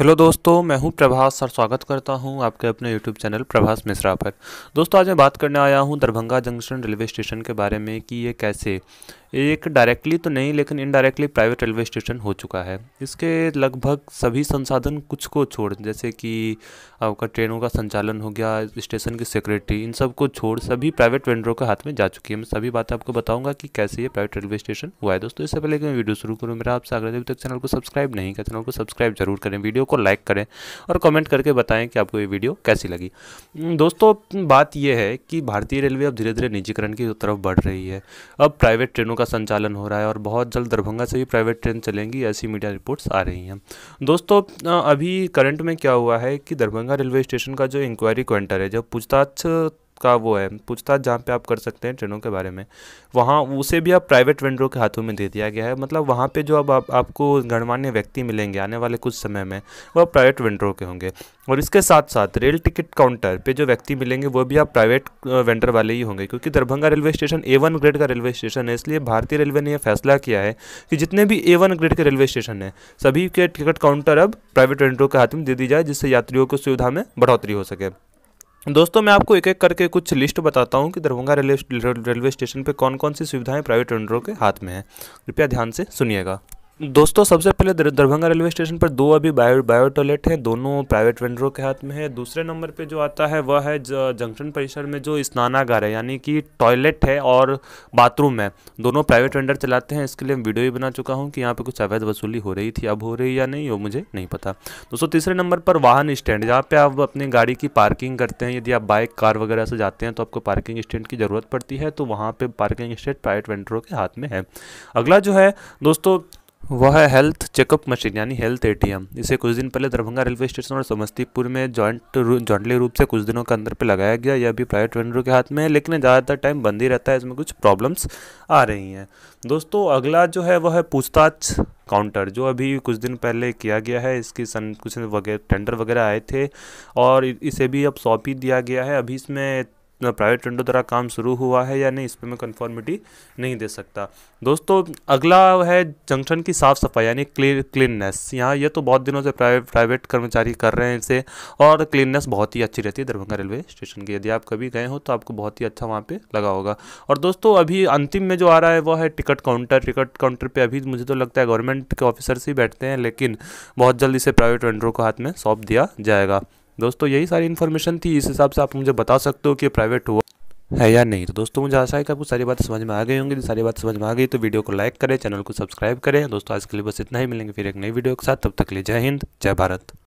hello दोस्तों मैं हूं प्रभास और स्वागत करता हूं आपके अपने यूट्यूब चैनल प्रभास मिश्रा पर दोस्तों आज मैं बात करने आया हूं दरभंगा जंक्शन रेलवे स्टेशन के बारे में कि ये कैसे एक डायरेक्टली तो नहीं लेकिन इनडायरेक्टली प्राइवेट रेलवे स्टेशन हो चुका है इसके लगभग सभी संसाधन कुछ को छोड़ जैसे कि आपका ट्रेनों का संचालन हो गया स्टेशन की सिक्योरिटी इन सब को छोड़ सभी प्राइवेट वेंडरों के हाथ में जा चुकी है मैं सभी बातें आपको बताऊंगा कि कैसे ये प्राइवेट रेलवे स्टेशन हुआ है दोस्तों इससे पहले कि मैं वीडियो शुरू करूँ मेरा आपसे आग्रह अभी तक चैनल को सब्सक्राइब नहीं किया चैनल को सब्सक्राइब जरूर करें वीडियो को लाइक करें और कमेंट करके बताएं कि आपको ये वीडियो कैसी लगी दोस्तों बात यह है कि भारतीय रेलवे अब धीरे धीरे निजीकरण की तरफ बढ़ रही है अब प्राइवेट ट्रेनों का संचालन हो रहा है और बहुत जल्द दरभंगा से भी प्राइवेट ट्रेन चलेंगी ऐसी मीडिया रिपोर्ट्स आ रही हैं दोस्तों अभी करंट में क्या हुआ है कि दरभंगा रेलवे स्टेशन का जो इंक्वायरी क्वेंटर है जब पूछताछ का वो है पूछताछ जहाँ पे आप कर सकते हैं ट्रेनों के बारे में वहाँ उसे भी आप प्राइवेट वेंडरों के हाथों में दे दिया गया है मतलब वहाँ पे जो अब आप, आपको गणमान्य व्यक्ति मिलेंगे आने वाले कुछ समय में वह प्राइवेट वेंडरों के होंगे और इसके साथ साथ रेल टिकट काउंटर पे जो व्यक्ति मिलेंगे वो भी आप प्राइवेट वेंडर वाले ही होंगे क्योंकि Darbhanga railway station A one grade का रेलवे स्टेशन है इसलिए भारतीय रेलवे ने यह फैसला किया है कि जितने भी ए वन ग्रेड के रेलवे स्टेशन हैं सभी के टिकट काउंटर अब प्राइवेट वेंडरों के हाथ में दे दी जाए जिससे यात्रियों को सुविधा में बढ़ोतरी हो सके दोस्तों मैं आपको एक एक करके कुछ लिस्ट बताता हूँ कि दरभंगा रेलवे रेलवे स्टेशन पे कौन कौन सी सुविधाएं प्राइवेट वेंडरों के हाथ में हैं कृपया ध्यान से सुनिएगा दोस्तों सबसे पहले दरभंगा रेलवे स्टेशन पर दो अभी बायो बायो टॉयलेट हैं दोनों प्राइवेट वेंडरों के हाथ में है दूसरे नंबर पे जो आता है वह है जंक्शन परिसर में जो स्नानागार है यानी कि टॉयलेट है और बाथरूम है दोनों प्राइवेट वेंडर चलाते हैं इसके लिए वीडियो भी बना चुका हूँ कि यहाँ पर कुछ अवैध वसूली हो रही थी अब हो रही या नहीं वो मुझे नहीं पता दोस्तों तीसरे नंबर पर वाहन स्टैंड जहाँ पर आप अपनी गाड़ी की पार्किंग करते हैं यदि आप बाइक कार वगैरह से जाते हैं तो आपको पार्किंग स्टैंड की ज़रूरत पड़ती है तो वहाँ पर पार्किंग स्टैंड प्राइवेट वेंडरों के हाथ में है अगला जो है दोस्तों वह है हेल्थ चेकअप मशीन यानी हेल्थ एटीएम इसे कुछ दिन पहले दरभंगा रेलवे स्टेशन और समस्तीपुर में जॉइंट जॉइंटली रूप से कुछ दिनों के अंदर पे लगाया गया यह अभी प्राइवेट वेंडरों के हाथ में है लेकिन ज़्यादातर टाइम बंद ही रहता है इसमें कुछ प्रॉब्लम्स आ रही हैं दोस्तों अगला जो है वह है पूछताछ काउंटर जो अभी कुछ दिन पहले किया गया है इसकी सन कुछ वगैरह टेंडर वगैरह आए थे और इसे भी अब सौंप ही दिया गया है अभी इसमें प्राइवेट वेंडर द्वारा काम शुरू हुआ है या नहीं इस पर मैं कन्फर्मिटी नहीं दे सकता दोस्तों अगला है जंक्शन की साफ़ सफाई यानी क्लीननेस यहाँ ये तो बहुत दिनों से प्राइवेट प्राइवेट कर्मचारी कर रहे हैं इसे और क्लीननेस बहुत ही अच्छी रहती है दरभंगा रेलवे स्टेशन की यदि आप कभी गए हो तो आपको बहुत ही अच्छा वहाँ पर लगा होगा और दोस्तों अभी अंतिम में जो आ रहा है वो है टिकट काउंटर टिकट काउंटर पर अभी मुझे तो लगता है गवर्नमेंट के ऑफिसर्स ही बैठते हैं लेकिन बहुत जल्द इसे प्राइवेट वेंडरों को हाथ में सौंप दिया जाएगा दोस्तों यही सारी इन्फॉर्मेशन थी इस हिसाब से आप मुझे बता सकते हो कि प्राइवेट हुआ है या नहीं तो दोस्तों मुझे आशा है कि आपको सारी बात समझ में आ गई होंगी सारी बात समझ में आ गई तो वीडियो को लाइक करें चैनल को सब्सक्राइब करें दोस्तों आज के लिए बस इतना ही मिलेंगे फिर एक नई वीडियो के साथ तब तक लिए जय हिंद जय भारत